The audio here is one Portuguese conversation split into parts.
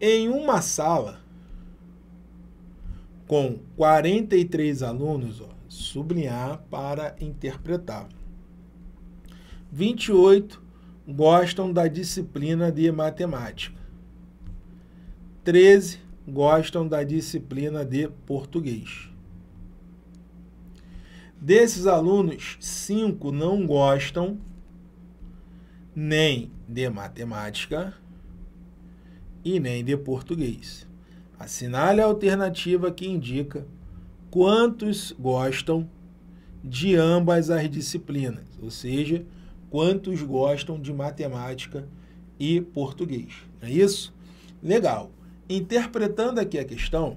Em uma sala com 43 alunos, ó, sublinhar para interpretar. 28 gostam da disciplina de matemática. 13 gostam da disciplina de português. Desses alunos, 5 não gostam nem de matemática, e nem de português. Assinale a alternativa que indica quantos gostam de ambas as disciplinas, ou seja, quantos gostam de matemática e português. Não é isso? Legal. Interpretando aqui a questão,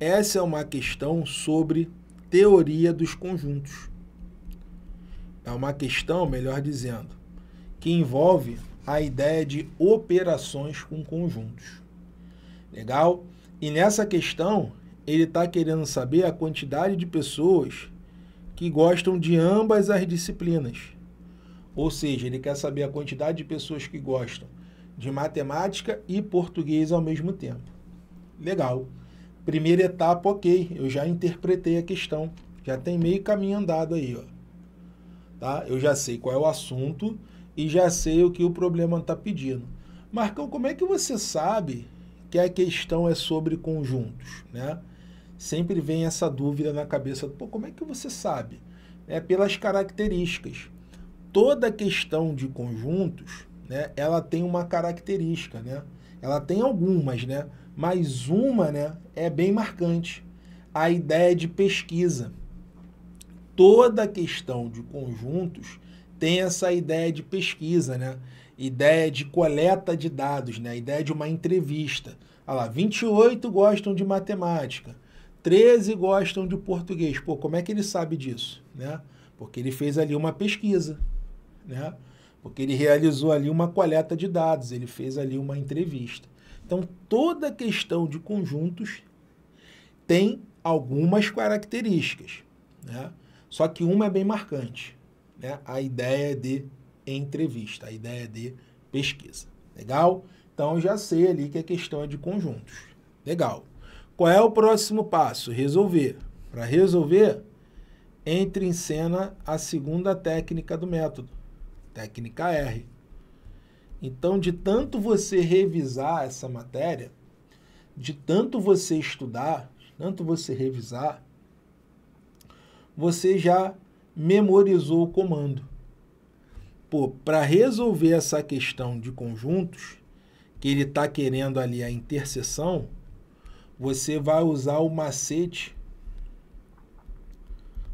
essa é uma questão sobre teoria dos conjuntos. É uma questão, melhor dizendo, que envolve a ideia de operações com conjuntos. Legal? E nessa questão, ele está querendo saber a quantidade de pessoas que gostam de ambas as disciplinas. Ou seja, ele quer saber a quantidade de pessoas que gostam de matemática e português ao mesmo tempo. Legal. Primeira etapa, ok. Eu já interpretei a questão. Já tem meio caminho andado aí, ó. Tá? Eu já sei qual é o assunto e já sei o que o problema está pedindo. Marcão, como é que você sabe que a questão é sobre conjuntos? Né? Sempre vem essa dúvida na cabeça, pô, como é que você sabe? É pelas características. Toda questão de conjuntos, né, ela tem uma característica, né? Ela tem algumas, né? Mas uma, né, é bem marcante. A ideia de pesquisa. Toda questão de conjuntos tem essa ideia de pesquisa, né? Ideia de coleta de dados, né? Ideia de uma entrevista. Olha ah lá, 28 gostam de matemática, 13 gostam de português. Pô, como é que ele sabe disso, né? Porque ele fez ali uma pesquisa, né? Porque ele realizou ali uma coleta de dados, ele fez ali uma entrevista. Então, toda questão de conjuntos tem algumas características, né? Só que uma é bem marcante né, a ideia de entrevista, a ideia de pesquisa. Legal? Então já sei ali que a é questão é de conjuntos. Legal. Qual é o próximo passo? Resolver. Para resolver, entre em cena a segunda técnica do método, técnica R. Então, de tanto você revisar essa matéria, de tanto você estudar, tanto você revisar, você já memorizou o comando. Pô, para resolver essa questão de conjuntos, que ele está querendo ali a interseção, você vai usar o macete.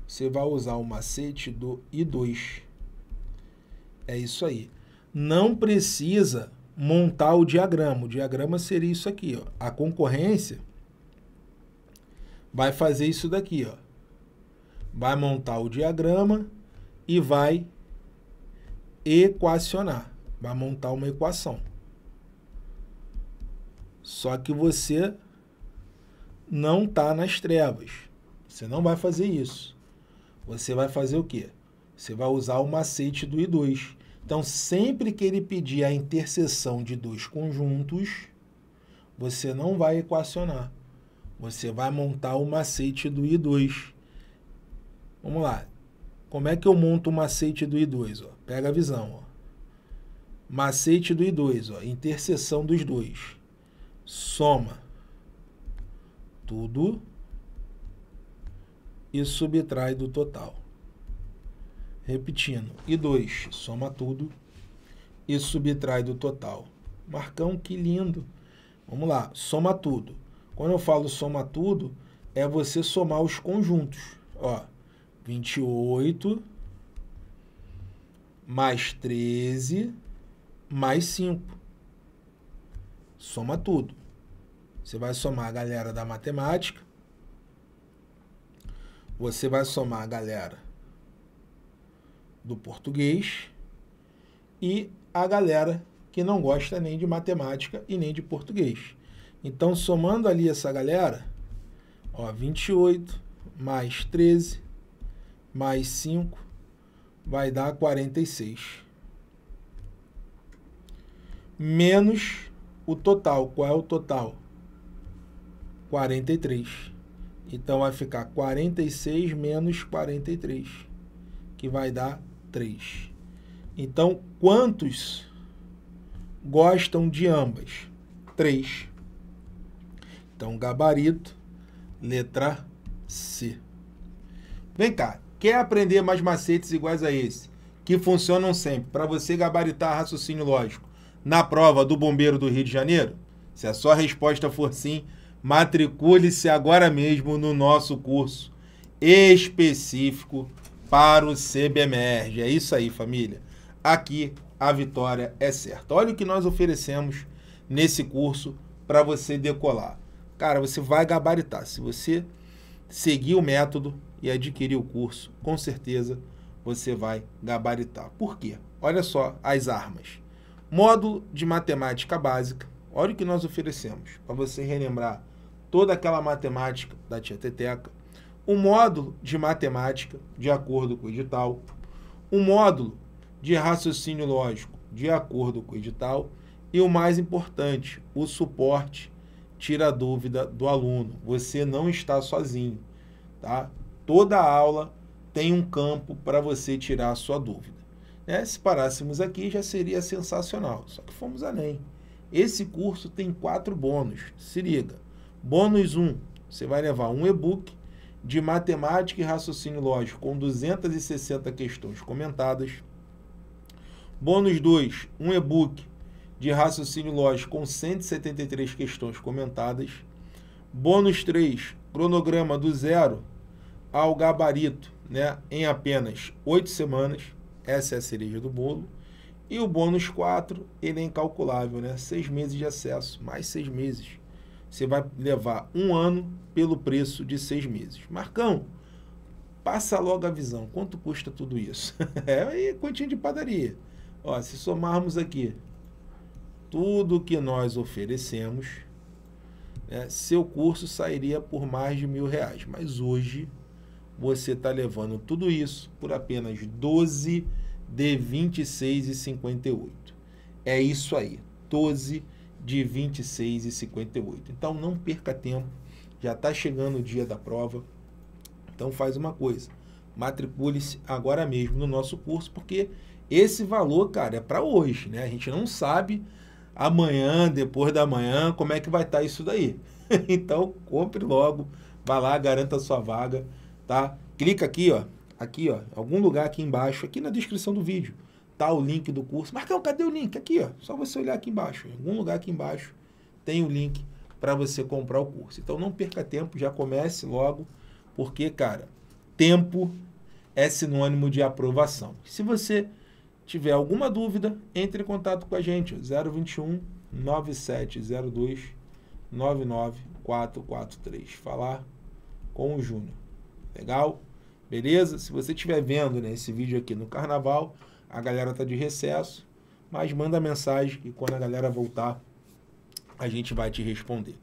Você vai usar o macete do I2. É isso aí. Não precisa montar o diagrama. O diagrama seria isso aqui, ó. A concorrência vai fazer isso daqui, ó vai montar o diagrama e vai equacionar, vai montar uma equação. Só que você não está nas trevas. Você não vai fazer isso. Você vai fazer o quê? Você vai usar o macete do I2. Então, sempre que ele pedir a interseção de dois conjuntos, você não vai equacionar. Você vai montar o macete do I2 Vamos lá. Como é que eu monto o macete do I2? Ó? Pega a visão. Ó. Macete do I2, ó. interseção dos dois. Soma tudo e subtrai do total. Repetindo. I2, soma tudo e subtrai do total. Marcão, que lindo. Vamos lá, soma tudo. Quando eu falo soma tudo, é você somar os conjuntos. Ó, 28 mais 13 mais 5. Soma tudo. Você vai somar a galera da matemática. Você vai somar a galera do português e a galera que não gosta nem de matemática e nem de português. Então, somando ali essa galera, ó, 28 mais 13 mais 5 vai dar 46. Menos o total. Qual é o total? 43. Então vai ficar 46 menos 43, que vai dar 3. Então, quantos gostam de ambas? 3. Então, gabarito, letra C. Vem cá, Quer aprender mais macetes iguais a esse, que funcionam sempre, para você gabaritar raciocínio lógico na prova do Bombeiro do Rio de Janeiro? Se a sua resposta for sim, matricule-se agora mesmo no nosso curso específico para o CBMERG. É isso aí, família. Aqui a vitória é certa. Olha o que nós oferecemos nesse curso para você decolar. Cara, você vai gabaritar. Se você seguir o método, e adquirir o curso, com certeza você vai gabaritar. Por quê? Olha só as armas. Módulo de matemática básica. Olha o que nós oferecemos para você relembrar toda aquela matemática da Tia Teteca. Um módulo de matemática, de acordo com o edital. Um módulo de raciocínio lógico, de acordo com o edital. E o mais importante, o suporte tira a dúvida do aluno. Você não está sozinho, tá? toda a aula tem um campo para você tirar a sua dúvida. É, se parássemos aqui já seria sensacional, só que fomos além. Esse curso tem quatro bônus, se liga. Bônus 1, um, você vai levar um e-book de matemática e raciocínio lógico com 260 questões comentadas. Bônus 2, um e-book de raciocínio lógico com 173 questões comentadas. Bônus 3, cronograma do zero ao gabarito né, em apenas oito semanas, essa é a cereja do bolo. E o bônus 4, ele é incalculável, né? Seis meses de acesso, mais seis meses. Você vai levar um ano pelo preço de seis meses. Marcão, passa logo a visão. Quanto custa tudo isso? é quantinho de padaria. Ó, se somarmos aqui tudo que nós oferecemos, né, seu curso sairia por mais de mil reais. Mas hoje você está levando tudo isso por apenas 12 de 26 e 58. É isso aí, 12 de 26 e 58. Então não perca tempo, já está chegando o dia da prova. Então faz uma coisa, matricule-se agora mesmo no nosso curso, porque esse valor, cara, é para hoje, né? A gente não sabe amanhã, depois da manhã, como é que vai estar tá isso daí. então compre logo, vá lá, garanta a sua vaga tá? Clica aqui, ó, aqui, ó, algum lugar aqui embaixo, aqui na descrição do vídeo, tá o link do curso. Marcão, cadê o link? Aqui, ó, só você olhar aqui embaixo, em algum lugar aqui embaixo tem o link para você comprar o curso. Então não perca tempo, já comece logo, porque, cara, tempo é sinônimo de aprovação. Se você tiver alguma dúvida, entre em contato com a gente, 021 9702 99443. Falar com o Júnior. Legal? Beleza? Se você estiver vendo né, esse vídeo aqui no carnaval, a galera tá de recesso, mas manda mensagem e quando a galera voltar, a gente vai te responder.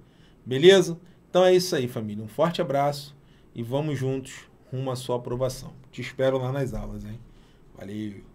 Beleza? Então é isso aí, família. Um forte abraço e vamos juntos rumo à sua aprovação. Te espero lá nas aulas, hein? Valeu!